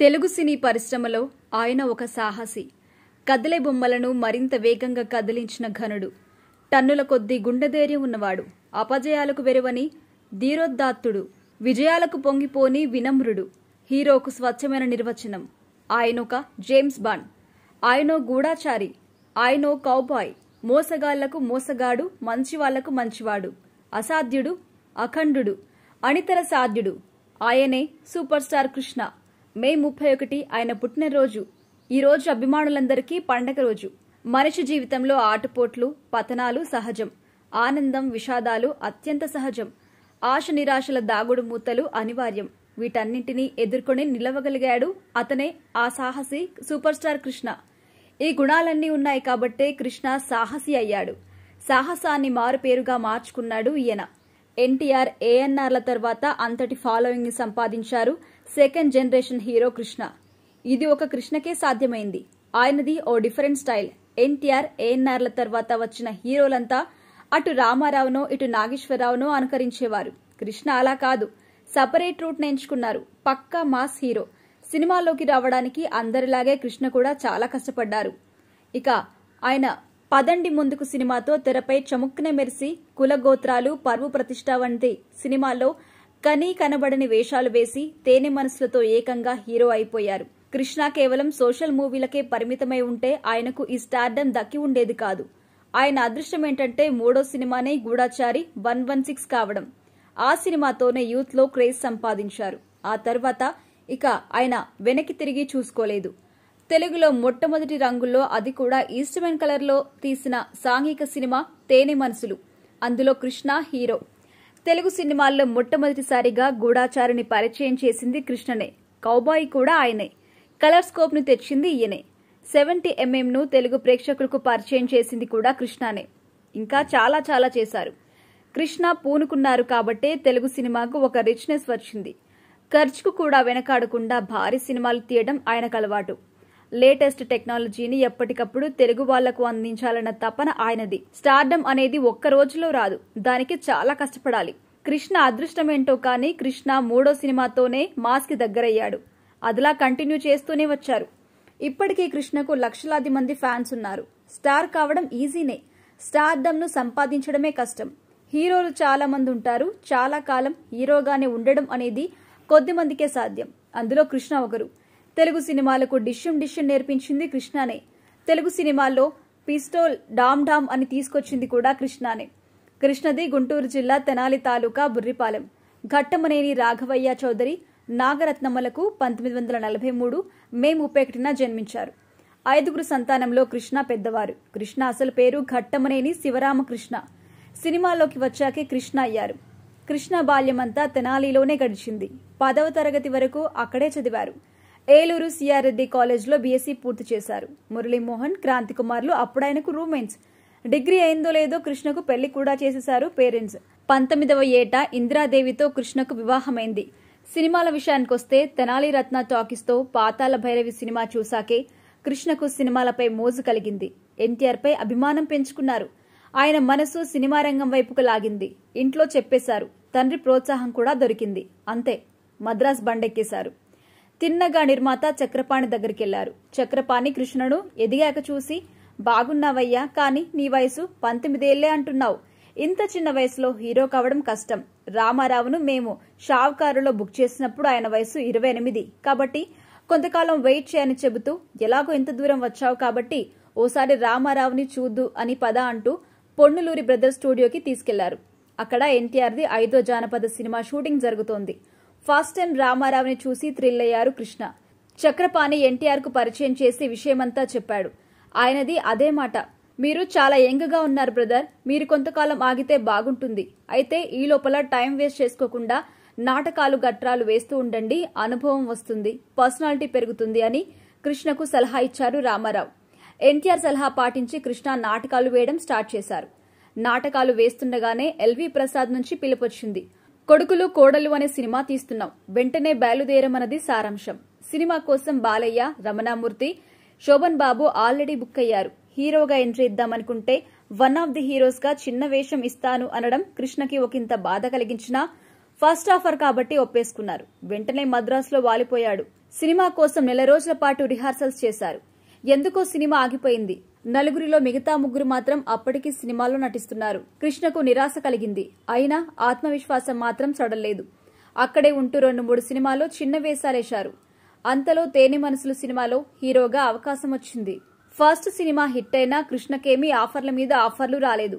తెలుగు సినీ పరిశ్రమలో ఆయన ఒక సాహసి కదిలే బొమ్మలను మరింత వేగంగా కదిలించిన ఘనుడు టన్నుల కొద్దీ గుండెధైర్యం ఉన్నవాడు అపజయాలకు వెరవని ధీరోద్దాత్తుడు విజయాలకు పొంగిపోని వినమ్రుడు హీరోకు స్వచ్ఛమైన నిర్వచనం ఆయనొక జేమ్స్ బాండ్ ఆయనో గూఢాచారి ఆయనో కౌబాయ్ మోసగాళ్లకు మోసగాడు మంచివాళ్లకు మంచివాడు అసాధ్యుడు అఖండుడు అనితర సాధ్యుడు ఆయనే సూపర్ స్టార్ కృష్ణ మే ముప్పై ఒకటి ఆయన పుట్టినరోజు ఈరోజు అభిమానులందరికీ పండగ రోజు మనిషి జీవితంలో ఆటుపోట్లు పతనాలు సహజం ఆనందం విషాదాలు అత్యంత సహజం ఆశ నిరాశల దాగుడు మూతలు అనివార్యం వీటన్నింటినీ ఎదుర్కొని నిలవగలిగాడు అతనే ఆ సాహసి సూపర్ స్టార్ కృష్ణ ఈ గుణాలన్నీ ఉన్నాయి కాబట్టే కృష్ణ సాహసి అయ్యాడు సాహసాన్ని మారుపేరుగా మార్చుకున్నాడు ఈయన ఎన్టీఆర్ ఏఎన్ఆర్ల తర్వాత అంతటి ఫాలోయింగ్ సంపాదించారు సెకండ్ జనరేషన్ హీరో కృష్ణ ఇది ఒక కృష్ణకే సాధ్యమైంది ఆయనది ఓ డిఫరెంట్ స్టైల్ ఎన్టీఆర్ ఏఎన్ఆర్ల తర్వాత వచ్చిన హీరోలంతా అటు రామారావునో ఇటు నాగేశ్వరరావునో అనుకరించేవారు కృష్ణ అలా కాదు సపరేట్ రూట్ ఎంచుకున్నారు పక్కా మాస్ హీరో సినిమాల్లోకి రావడానికి అందరిలాగే కృష్ణ కూడా చాలా కష్టపడ్డారు ఇక ఆయన పదండి ముందుకు సినిమాతో తెరపై చముక్కున మెరిసి కులగోత్రాలు పరువు ప్రతిష్ట వంటి సినిమాల్లో కనీ కనబడని వేషాలు వేసి తేనె మనసులతో ఏకంగా హీరో అయిపోయారు కృష్ణ కేవలం సోషల్ మూవీలకే పరిమితమై ఉంటే ఆయనకు ఈ స్టార్డమ్ దక్కి ఉండేది కాదు ఆయన అదృష్టం ఏంటంటే మూడో సినిమానే గూఢాచారి వన్ వన్ సిక్స్ కావడం ఆ సినిమాతోనే యూత్లో క్రేజ్ సంపాదించారు ఆ తర్వాత ఇక ఆయన వెనక్కి తిరిగి చూసుకోలేదు తెలుగులో మొట్టమొదటి రంగుల్లో అది కూడా ఈస్ట్మెన్ కలర్లో తీసిన సాంఘిక సినిమా తేనె మనసులు అందులో కృష్ణ హీరో తెలుగు సినిమాల్లో మొట్టమొదటిసారిగా గూఢాచారిని పరిచయం చేసింది కృష్ణనే కౌబాయ్ కూడా ఆయనే కలర్ ను తెచ్చింది ఈయనే సెవెంటీ ఎంఎంను తెలుగు ప్రేక్షకులకు పరిచయం చేసింది కూడా కృష్ణనే ఇంకా చాలా చాలా చేశారు కృష్ణ పూనుకున్నారు కాబట్టే తెలుగు సినిమాకు ఒక రిచ్నెస్ వచ్చింది ఖర్చుకు కూడా వెనకాడకుండా భారీ సినిమాలు తీయడం ఆయనకు అలవాటు లేటెస్ట్ టెక్నాలజీని ఎప్పటికప్పుడు తెలుగు వాళ్లకు అందించాలన్న తపన ఆయనది స్టార్డమ్ అనేది ఒక్క రోజులో రాదు దానికి చాలా కష్టపడాలి కృష్ణ అదృష్టమేంటో కానీ కృష్ణ మూడో సినిమాతోనే మాస్కి దగ్గరయ్యాడు అదిలా కంటిన్యూ చేస్తూనే వచ్చారు ఇప్పటికీ కృష్ణకు లక్షలాది మంది ఫ్యాన్స్ ఉన్నారు స్టార్ కావడం ఈజీనే స్టార్డమ్ను సంపాదించడమే కష్టం హీరోలు చాలా మంది ఉంటారు చాలా కాలం హీరోగానే ఉండడం అనేది కొద్ది మందికే సాధ్యం అందులో కృష్ణ ఒకరు తెలుగు సినిమాలకు డిష్యం డిష్యం నేర్పించింది కృష్ణానే తెలుగు సినిమాల్లో పిస్టోల్ డామ్ డామ్ అని తీసుకొచ్చింది కూడా కృష్ణానే కృష్ణది గుంటూరు జిల్లా తెనాలి తాలూకా బుర్రిపాలెం ఘట్టమనేని రాఘవయ్య చౌదరి నాగరత్నమ్మలకు పంతొమ్మిది వందల నలభై మూడు మే ముప్పై ఒకటిన జన్మించారు ఐదుగురు సంతానంలో కృష్ణ పెద్దవారు కృష్ణ అసలు పేరు ఘట్టమనేని శివరామకృష్ణ సినిమాలోకి వచ్చాకే కృష్ణ అయ్యారు కృష్ణ బాల్యమంతా తెనాలిలోనే గడిచింది పదవ తరగతి వరకు అక్కడే చదివారు ఏలూరు సిఆర్రెడ్డి కాలేజ్లో బీఎస్సీ పూర్తి చేశారు మురళీమోహన్ క్రాంతి కుమార్లు అప్పుడాయనకు రూమెన్స్ డిగ్రీ అయిందో లేదో కృష్ణకు పెళ్లి కూడా చేసేశారు పేరెంట్స్ పంతొమ్మిదవ ఏట ఇందిరాదేవితో కృష్ణకు వివాహమైంది సినిమాల విషయానికొస్తే తెనాలి రత్న టాకీస్తో పాతాల భైరవి సినిమా చూశాకే కృష్ణకు సినిమాలపై మోజు కలిగింది ఎన్టీఆర్పై అభిమానం పెంచుకున్నారు ఆయన మనసు సినిమా రంగం వైపుకు లాగింది ఇంట్లో చెప్పేశారు తండ్రి ప్రోత్సాహం కూడా దొరికింది అంతే మద్రాస్ బండెక్కేశారు తిన్నగా నిర్మాత చక్రపాణి దగ్గరికి వెళ్లారు చక్రపాణి కృష్ణను ఎదిగాక చూసి బాగున్నావయ్యా కానీ నీ వయసు పంతొమ్మిదేళ్లే అంటున్నావు ఇంత చిన్న వయసులో హీరో కావడం కష్టం రామారావును మేము షావుకారులో బుక్ చేసినప్పుడు ఆయన వయసు ఇరవై ఎనిమిది కాబట్టి కొంతకాలం వెయిట్ చేయని చెబుతూ ఎలాగో ఇంత దూరం వచ్చావు కాబట్టి ఓసారి రామారావుని చూద్దు అని పద అంటూ పొన్నులూరి బ్రదర్స్ స్టూడియోకి తీసుకెళ్లారు అక్కడ ఎన్టీఆర్ది ఐదో జానపద సినిమా షూటింగ్ జరుగుతోంది ఫాస్ట్ అండ్ రామారావుని చూసి థ్రిల్ అయ్యారు కృష్ణ చక్రపాణి ఎన్టీఆర్కు పరిచయం చేసి విషయమంతా చెప్పాడు ఆయనది అదే మాట మీరు చాలా యంగ్గా ఉన్నారు బ్రదర్ మీరు కొంతకాలం ఆగితే బాగుంటుంది అయితే ఈ లోపల టైం వేస్ట్ చేసుకోకుండా నాటకాలు గట్రాలు వేస్తూ ఉండండి అనుభవం వస్తుంది పర్సనాలిటీ పెరుగుతుంది అని కృష్ణకు సలహా ఇచ్చారు రామారావు ఎన్టీఆర్ సలహా పాటించి కృష్ణ నాటకాలు వేయడం స్టార్ట్ చేశారు నాటకాలు వేస్తుండగానే ఎల్వి ప్రసాద్ నుంచి పిలుపొచ్చింది కొడుకులు కోడలు అనే సినిమా తీస్తున్నాం వెంటనే బయలుదేరమన్నది సారాంశం సినిమా కోసం బాలయ్య రమణామూర్తి శోభన్ బాబు ఆల్రెడీ బుక్ అయ్యారు హీరోగా ఎంట్రీ ఇద్దామనుకుంటే వన్ ఆఫ్ ది హీరోస్ గా చిన్న వేషం ఇస్తాను అనడం కృష్ణకి ఒకంత బాధ కలిగించినా ఫస్ట్ ఆఫర్ కాబట్టి ఒప్పేసుకున్నారు వెంటనే మద్రాసులో వాలిపోయాడు సినిమా కోసం నెల రోజుల పాటు రిహార్సల్స్ చేశారు ఎందుకో సినిమా ఆగిపోయింది నలుగురిలో మిగతా ముగ్గురు మాత్రం అప్పటికీ సినిమాలో నటిస్తున్నారు కృష్ణకు నిరాశ కలిగింది అయినా ఆత్మవిశ్వాసం మాత్రం చడలేదు అక్కడే ఉంటూ రెండు మూడు సినిమాలో చిన్న వేశాలేశారు అంతలో తేనె మనసులు సినిమాలో హీరోగా అవకాశం వచ్చింది ఫస్ట్ సినిమా హిట్ అయినా కృష్ణకేమీ ఆఫర్ల మీద ఆఫర్లు రాలేదు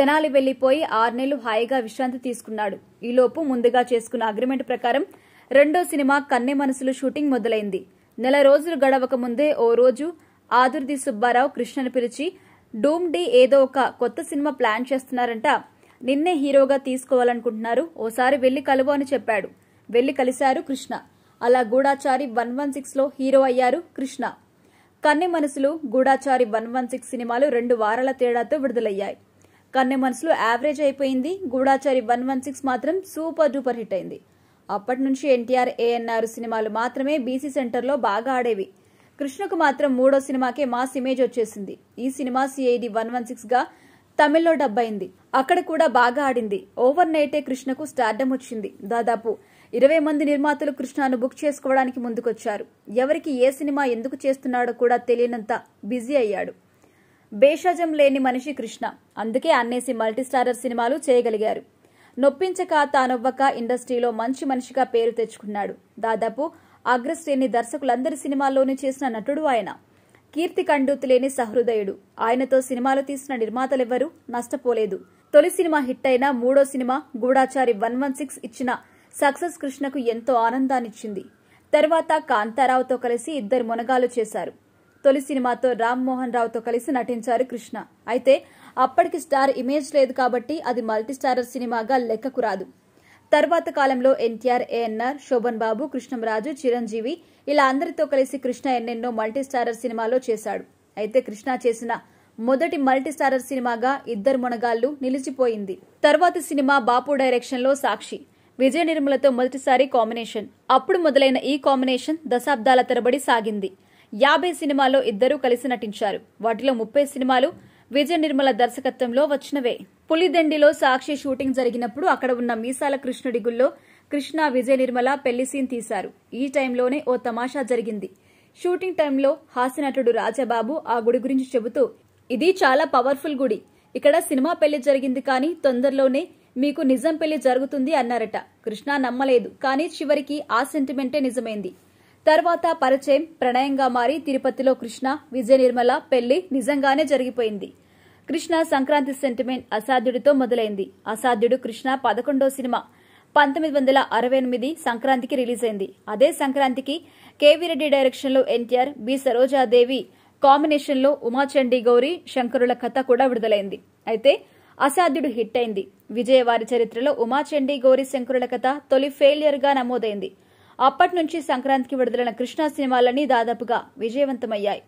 తెనాలి వెళ్లిపోయి నెలలు హాయిగా విశ్రాంతి తీసుకున్నాడు ఈలోపు ముందుగా చేసుకున్న అగ్రిమెంట్ ప్రకారం రెండో సినిమా కన్నె మనసులు షూటింగ్ మొదలైంది నెల రోజులు గడవక ముందే ఓ రోజు ఆదుర్ది సుబ్బారావు కృష్ణను పిలిచి డూమ్ డీ ఏదో ఒక కొత్త సినిమా ప్లాన్ చేస్తున్నారంట నిన్నే హీరోగా తీసుకోవాలనుకుంటున్నారు ఓసారి వెళ్లి కలువు అని చెప్పాడు వెళ్లి కలిశారు కృష్ణ అలా గూఢాచారి వన్ వన్ సిక్స్లో హీరో అయ్యారు కృష్ణ కన్నె మనసులు గూఢాచారి వన్ వన్ సిక్స్ సినిమాలు రెండు వారాల తేడాతో విడుదలయ్యాయి కన్నె మనసులు యావరేజ్ అయిపోయింది గూఢాచారి వన్ వన్ సిక్స్ మాత్రం సూపర్ డూపర్ హిట్ అయింది అప్పటి నుంచి ఎన్టీఆర్ ఏఎన్ఆర్ సినిమాలు మాత్రమే బీసీ సెంటర్లో బాగా ఆడేవి కృష్ణకు మాత్రం మూడో సినిమాకే మాస్ ఇమేజ్ వచ్చేసింది ఈ సినిమా సిఐడి వన్ వన్ సిక్స్గా తమిళ్లో డబ్బైంది అక్కడ కూడా బాగా ఆడింది ఓవర్ నైటే కృష్ణకు స్టార్డమ్ వచ్చింది దాదాపు ఇరవై మంది నిర్మాతలు కృష్ణను బుక్ చేసుకోవడానికి ముందుకొచ్చారు ఎవరికి ఏ సినిమా ఎందుకు చేస్తున్నాడో కూడా తెలియనంత బిజీ అయ్యాడు బేషజం లేని మనిషి కృష్ణ అందుకే అన్నేసి మల్టీస్టారర్ సినిమాలు చేయగలిగారు నొప్పించక తానొవ్వక ఇండస్ట్రీలో మంచి మనిషిగా పేరు తెచ్చుకున్నాడు దాదాపు అగ్రశ్రేణి దర్శకులందరి సినిమాల్లోనూ చేసిన నటుడు ఆయన కీర్తి కండూతి లేని సహృదయుడు ఆయనతో సినిమాలు తీసిన నిర్మాతలెవ్వరూ నష్టపోలేదు తొలి సినిమా హిట్ అయిన మూడో సినిమా గూడాచారి వన్ వన్ సిక్స్ ఇచ్చిన సక్సెస్ కృష్ణకు ఎంతో ఆనందాన్నిచ్చింది తర్వాత కాంతారావుతో కలిసి ఇద్దరు మునగాలు చేశారు తొలి సినిమాతో రామ్మోహన్ రావుతో కలిసి నటించారు కృష్ణ అయితే అప్పటికి స్టార్ ఇమేజ్ లేదు కాబట్టి అది మల్టీస్టారర్ సినిమాగా లెక్కకు రాదు తర్వాత కాలంలో ఎన్టీఆర్ ఏఎన్ఆర్ శోభన్ బాబు కృష్ణంరాజు చిరంజీవి ఇలా అందరితో కలిసి కృష్ణ ఎన్నెన్నో మల్టీస్టారర్ సినిమాలో చేశాడు అయితే కృష్ణ చేసిన మొదటి మల్టీస్టారర్ సినిమాగా ఇద్దరు మునగాళ్లు నిలిచిపోయింది తర్వాత సినిమా బాపు డైరెక్షన్లో సాక్షి విజయ నిర్మలతో మొదటిసారి కాంబినేషన్ అప్పుడు మొదలైన ఈ కాంబినేషన్ దశాబ్దాల తరబడి సాగింది యాభై సినిమాల్లో ఇద్దరూ కలిసి నటించారు వాటిలో ముప్పై సినిమాలు విజయ నిర్మల దర్శకత్వంలో వచ్చినవే పులిదండిలో సాక్షి షూటింగ్ జరిగినప్పుడు అక్కడ ఉన్న మీసాల కృష్ణుడి గుల్లో కృష్ణ విజయ నిర్మల పెళ్లి సీన్ తీశారు ఈ టైంలోనే ఓ తమాషా జరిగింది షూటింగ్ టైంలో హాస్యనటుడు రాజబాబు ఆ గుడి గురించి చెబుతూ ఇది చాలా పవర్ఫుల్ గుడి ఇక్కడ సినిమా పెళ్లి జరిగింది కానీ తొందరలోనే మీకు నిజం పెళ్లి జరుగుతుంది అన్నారట కృష్ణ నమ్మలేదు కానీ చివరికి ఆ సెంటిమెంటే నిజమైంది తర్వాత పరిచయం ప్రణయంగా మారి తిరుపతిలో కృష్ణ విజయ నిర్మల పెళ్లి నిజంగానే జరిగిపోయింది కృష్ణ సంక్రాంతి సెంటిమెంట్ అసాధ్యుడితో మొదలైంది అసాధ్యుడు కృష్ణ పదకొండో సినిమా పంతొమ్మిది వందల అరవై ఎనిమిది సంక్రాంతికి రిలీజ్ అయింది అదే సంక్రాంతికి కేవీ రెడ్డి డైరెక్షన్లో ఎన్టీఆర్ బి సరోజాదేవి కాంబినేషన్లో ఉమాచండీ గౌరీ శంకరుల కథ కూడా విడుదలైంది అయితే అసాధ్యుడు హిట్ అయింది విజయవారి చరిత్రలో ఉమాచండీ గౌరీ శంకరుల కథ తొలి ఫెయిలియర్గా నమోదైంది అప్పటి నుంచి సంక్రాంతికి విడుదలైన కృష్ణ సినిమాలన్నీ దాదాపుగా విజయవంతమయ్యాయి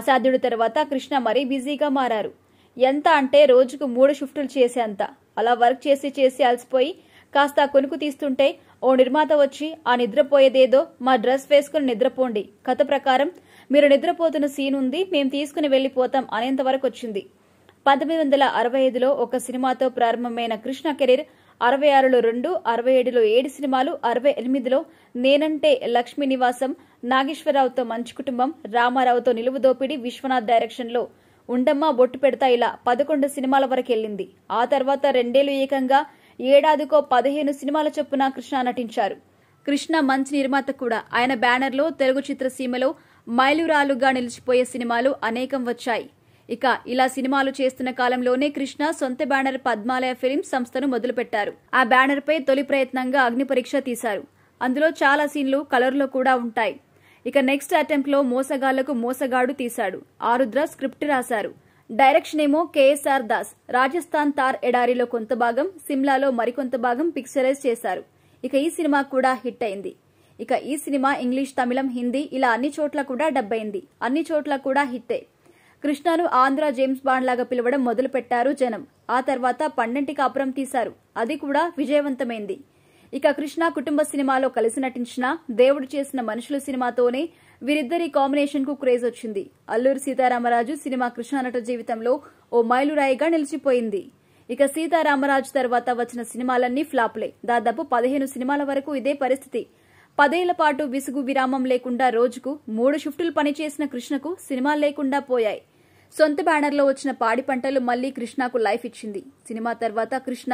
అసాధ్యుడు తర్వాత కృష్ణ మరీ బిజీగా మారారు ఎంత అంటే రోజుకు మూడు షిఫ్టులు చేసేంత అలా వర్క్ చేసి చేసి అలసిపోయి కాస్త కొనుకు తీస్తుంటే ఓ నిర్మాత వచ్చి ఆ నిద్రపోయేదేదో మా డ్రెస్ వేసుకుని నిద్రపోండి కథ ప్రకారం మీరు నిద్రపోతున్న సీన్ ఉంది మేము తీసుకుని వెళ్ళిపోతాం అనేంత వరకు వచ్చింది పంతొమ్మిది వందల అరవై ఐదులో ఒక సినిమాతో ప్రారంభమైన కృష్ణ కెరీర్ అరవై ఆరులో రెండు అరవై ఏడులో ఏడు సినిమాలు అరవై ఎనిమిదిలో నేనంటే లక్ష్మీ నివాసం నాగేశ్వరరావుతో మంచి కుటుంబం రామారావుతో నిలువు దోపిడి విశ్వనాథ్ డైరెక్షన్లో ఉండమ్మ బొట్టు పెడతా ఇలా పదకొండు సినిమాల వరకు ఆ తర్వాత రెండేళ్లు ఏకంగా ఏడాదికో పదిహేను సినిమాల చొప్పున కృష్ణ నటించారు కృష్ణ మంచి నిర్మాత కూడా ఆయన బ్యానర్లో తెలుగు చిత్రసీమలో మైలురాలుగా నిలిచిపోయే సినిమాలు అనేకం వచ్చాయి ఇక ఇలా సినిమాలు చేస్తున్న కాలంలోనే కృష్ణ సొంత బ్యానర్ పద్మాలయ ఫిలిం సంస్థను మొదలుపెట్టారు ఆ బ్యానర్పై తొలి ప్రయత్నంగా అగ్ని పరీక్ష తీశారు అందులో చాలా సీన్లు కలర్లో కూడా ఉంటాయి ఇక నెక్స్ట్ లో మోసగాళ్లకు మోసగాడు తీశాడు ఆరుద్ర స్క్రిప్ట్ రాశారు డైరెక్షన్ ఏమో కేఎస్ఆర్ దాస్ రాజస్థాన్ తార్ ఎడారిలో కొంత భాగం సిమ్లాలో మరికొంత భాగం పిక్చరైజ్ చేశారు ఇక ఈ సినిమా కూడా హిట్ అయింది ఇక ఈ సినిమా ఇంగ్లీష్ తమిళం హిందీ ఇలా అన్ని చోట్ల కూడా డబ్బైంది అన్ని చోట్ల కూడా హిట్టే కృష్ణను ఆంధ్ర జేమ్స్ బాండ్ లాగా పిలవడం మొదలుపెట్టారు జనం ఆ తర్వాత పండంటి కాపురం తీశారు అది కూడా విజయవంతమైంది ఇక కృష్ణ కుటుంబ సినిమాలో కలిసి నటించిన దేవుడు చేసిన మనుషులు సినిమాతోనే వీరిద్దరి కాంబినేషన్ కు క్రేజ్ వచ్చింది అల్లూరి సీతారామరాజు సినిమా నట జీవితంలో ఓ మైలురాయిగా నిలిచిపోయింది ఇక సీతారామరాజు తర్వాత వచ్చిన సినిమాలన్నీ ఫ్లాప్లే దాదాపు పదిహేను సినిమాల వరకు ఇదే పరిస్థితి పదేళ్ల పాటు విసుగు విరామం లేకుండా రోజుకు మూడు షిఫ్టులు పనిచేసిన కృష్ణకు సినిమా లేకుండా పోయాయి సొంత బ్యానర్లో వచ్చిన పాడి పంటలు మళ్లీ కృష్ణకు లైఫ్ ఇచ్చింది సినిమా తర్వాత కృష్ణ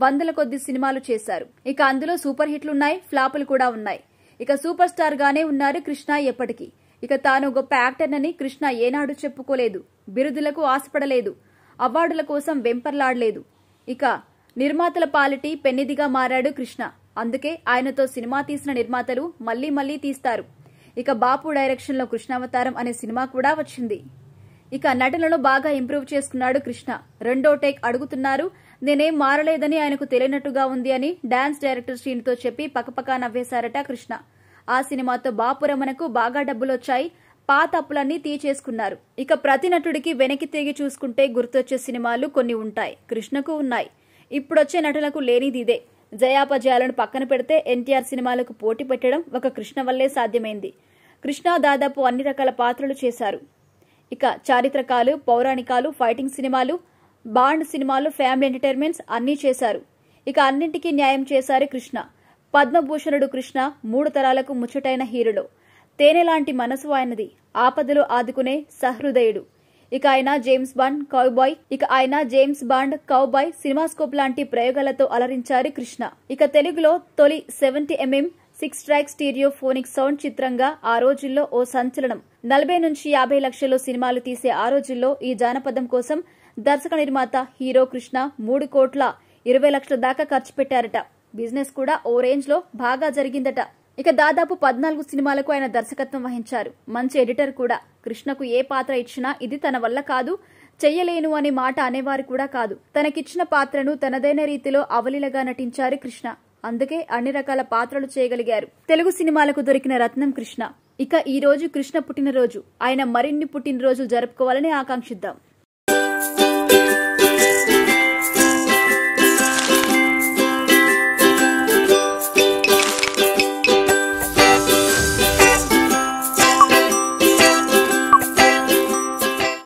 వందల కొద్ది సినిమాలు చేశారు ఇక అందులో సూపర్ హిట్లున్నాయి ఫ్లాపులు కూడా ఉన్నాయి ఇక సూపర్ స్టార్ గానే ఉన్నారు కృష్ణ ఎప్పటికీ ఇక తాను గొప్ప యాక్టర్నని కృష్ణ ఏనాడు చెప్పుకోలేదు బిరుదులకు ఆశపడలేదు అవార్డుల కోసం వెంపర్లాడలేదు ఇక నిర్మాతల పాలిటి పెన్నిదిగా మారాడు కృష్ణ అందుకే ఆయనతో సినిమా తీసిన నిర్మాతలు మళ్లీ మళ్లీ తీస్తారు ఇక బాపు డైరెక్షన్లో కృష్ణావతారం అనే సినిమా కూడా వచ్చింది ఇక నటనలో బాగా ఇంప్రూవ్ చేసుకున్నాడు కృష్ణ రెండో టేక్ అడుగుతున్నారు నేనేం మారలేదని ఆయనకు తెలియనట్టుగా ఉంది అని డాన్స్ డైరెక్టర్ శ్రీనితో చెప్పి పక్కపక్క నవ్వేశారట కృష్ణ ఆ సినిమాతో బాపురమణకు బాగా డబ్బులొచ్చాయి పాత అప్పులన్నీ తీచేసుకున్నారు ఇక ప్రతి నటుడికి వెనక్కి తిరిగి చూసుకుంటే గుర్తొచ్చే సినిమాలు కొన్ని ఉంటాయి కృష్ణకు ఉన్నాయి ఇప్పుడొచ్చే నటులకు లేనిది ఇదే జయాపజయాలను పక్కన పెడితే ఎన్టీఆర్ సినిమాలకు పోటీ పెట్టడం ఒక కృష్ణ వల్లే సాధ్యమైంది కృష్ణ దాదాపు అన్ని రకాల పాత్రలు చేశారు ఇక చారిత్రకాలు పౌరాణికాలు ఫైటింగ్ సినిమాలు బాండ్ సినిమాలు ఫ్యామిలీ ఎంటర్టైన్మెంట్స్ అన్నీ చేశారు ఇక అన్నింటికీ న్యాయం చేశారు కృష్ణ పద్మభూషణుడు కృష్ణ మూడు తరాలకు ముచ్చటైన హీరోలో తేనెలాంటి మనసు ఆయనది ఆపదలు ఆదుకునే సహృదయుడు ఇక ఆయన జేమ్స్ బాండ్ కౌబాయ్ ఇక ఆయన జేమ్స్ బాండ్ కౌబాయ్ సినిమాస్కోప్ లాంటి ప్రయోగాలతో అలరించారు కృష్ణ ఇక తెలుగులో తొలి seventy MM six track stereophonic sound చిత్రంగా ఆ రోజుల్లో ఓ సంచలనం నలభై నుంచి యాభై లక్షల్లో సినిమాలు తీసే ఆ రోజుల్లో ఈ జానపదం కోసం దర్శక నిర్మాత హీరో కృష్ణ మూడు కోట్ల ఇరవై లక్షల దాకా ఖర్చు పెట్టారట బిజినెస్ కూడా ఓ రేంజ్ లో బాగా జరిగిందట ఇక దాదాపు పద్నాలుగు సినిమాలకు ఆయన దర్శకత్వం వహించారు మంచి ఎడిటర్ కూడా కృష్ణకు ఏ పాత్ర ఇచ్చినా ఇది తన వల్ల కాదు చెయ్యలేను అనే మాట అనేవారు కూడా కాదు తనకిచ్చిన పాత్రను తనదైన రీతిలో అవలీలగా నటించారు కృష్ణ అందుకే అన్ని రకాల పాత్రలు చేయగలిగారు తెలుగు సినిమాలకు దొరికిన రత్నం కృష్ణ ఇక ఈ రోజు కృష్ణ పుట్టినరోజు ఆయన మరిన్ని పుట్టినరోజులు జరుపుకోవాలని ఆకాంక్షిద్దాం